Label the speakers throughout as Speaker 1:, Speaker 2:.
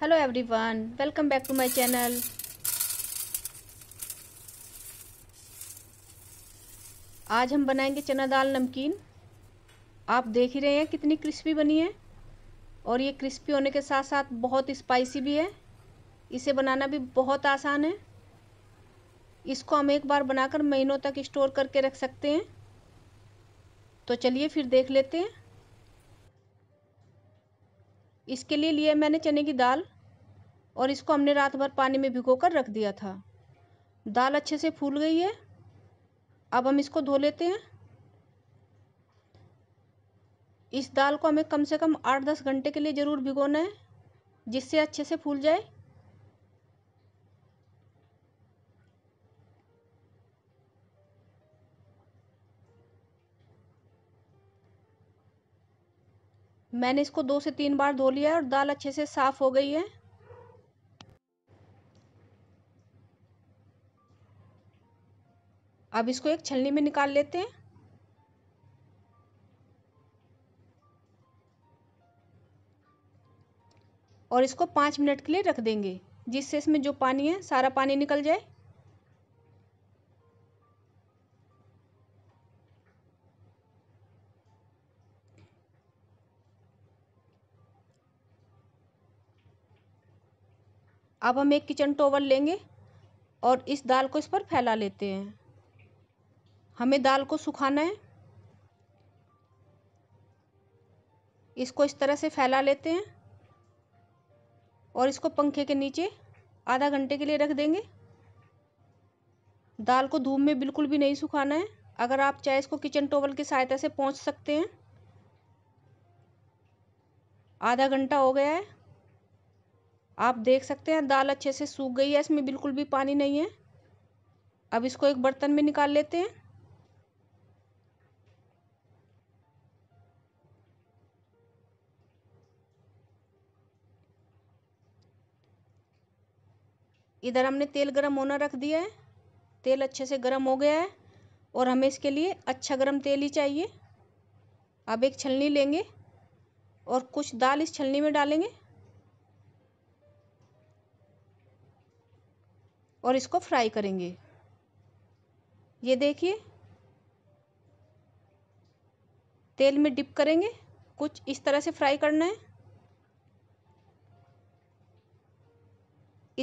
Speaker 1: hello everyone welcome back to my channel आज हम बनाएंगे चना दाल नमकीन आप देख ही रहे हैं कितनी क्रिस्पी बनी है और ये क्रिस्पी होने के साथ साथ बहुत स्पाइसी भी है इसे बनाना भी बहुत आसान है इसको हम एक बार बनाकर महीनों तक स्टोर करके रख सकते हैं तो चलिए फिर देख लेते हैं इसके लिए लिया मैंने चने की दाल और इसको हमने रात भर पानी में भिगो कर रख दिया था दाल अच्छे से फूल गई है अब हम इसको धो लेते हैं इस दाल को हमें कम से कम आठ दस घंटे के लिए ज़रूर भिगोना है जिससे अच्छे से फूल जाए मैंने इसको दो से तीन बार धो लिया है और दाल अच्छे से साफ़ हो गई है अब इसको एक छलनी में निकाल लेते हैं और इसको पाँच मिनट के लिए रख देंगे जिससे इसमें जो पानी है सारा पानी निकल जाए अब हम एक किचन टोवल लेंगे और इस दाल को इस पर फैला लेते हैं हमें दाल को सुखाना है इसको इस तरह से फैला लेते हैं और इसको पंखे के नीचे आधा घंटे के लिए रख देंगे दाल को धूप में बिल्कुल भी नहीं सुखाना है अगर आप चाहे इसको किचन टोवल की सहायता से पहुंच सकते हैं आधा घंटा हो गया है आप देख सकते हैं दाल अच्छे से सूख गई है इसमें बिल्कुल भी पानी नहीं है अब इसको एक बर्तन में निकाल लेते हैं इधर हमने तेल गरम होना रख दिया है तेल अच्छे से गरम हो गया है और हमें इसके लिए अच्छा गरम तेल ही चाहिए अब एक छलनी लेंगे और कुछ दाल इस छलनी में डालेंगे और इसको फ्राई करेंगे ये देखिए तेल में डिप करेंगे कुछ इस तरह से फ्राई करना है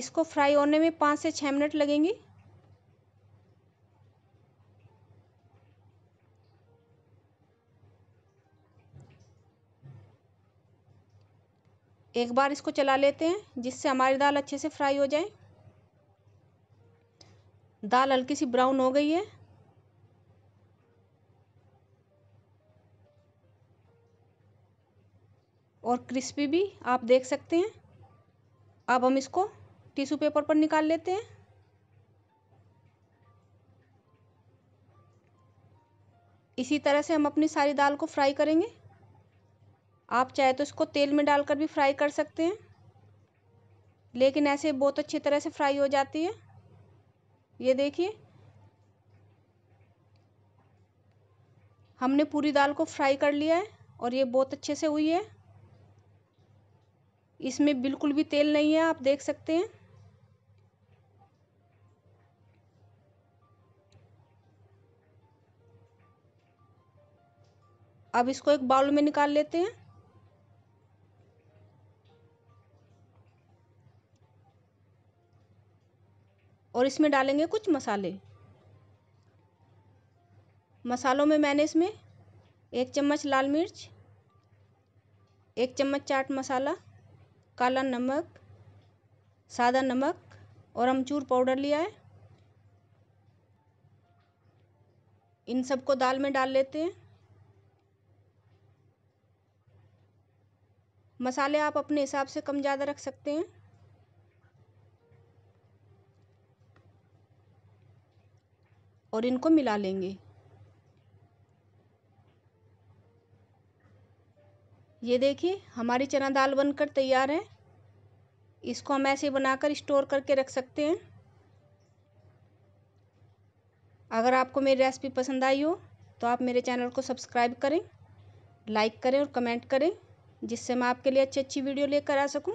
Speaker 1: इसको फ्राई होने में पाँच से छः मिनट लगेंगी एक बार इसको चला लेते हैं जिससे हमारी दाल अच्छे से फ्राई हो जाए दाल हल्की सी ब्राउन हो गई है और क्रिस्पी भी आप देख सकते हैं अब हम इसको टिश्यू पेपर पर निकाल लेते हैं इसी तरह से हम अपनी सारी दाल को फ्राई करेंगे आप चाहे तो इसको तेल में डालकर भी फ्राई कर सकते हैं लेकिन ऐसे बहुत अच्छी तरह से फ्राई हो जाती है ये देखिए हमने पूरी दाल को फ्राई कर लिया है और ये बहुत अच्छे से हुई है इसमें बिल्कुल भी तेल नहीं है आप देख सकते हैं अब इसको एक बाउल में निकाल लेते हैं और इसमें डालेंगे कुछ मसाले मसालों में मैंने इसमें एक चम्मच लाल मिर्च एक चम्मच चाट मसाला काला नमक सादा नमक और अमचूर पाउडर लिया है इन सबको दाल में डाल लेते हैं मसाले आप अपने हिसाब से कम ज़्यादा रख सकते हैं और इनको मिला लेंगे ये देखिए हमारी चना दाल बनकर तैयार है इसको हम ऐसे बनाकर स्टोर करके रख सकते हैं अगर आपको मेरी रेसिपी पसंद आई हो तो आप मेरे चैनल को सब्सक्राइब करें लाइक करें और कमेंट करें जिससे मैं आपके लिए अच्छी अच्छी वीडियो लेकर आ सकूं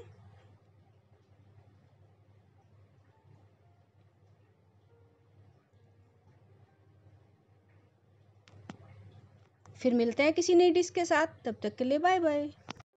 Speaker 1: फिर मिलते हैं किसी नई डिश के साथ तब तक के लिए बाय बाय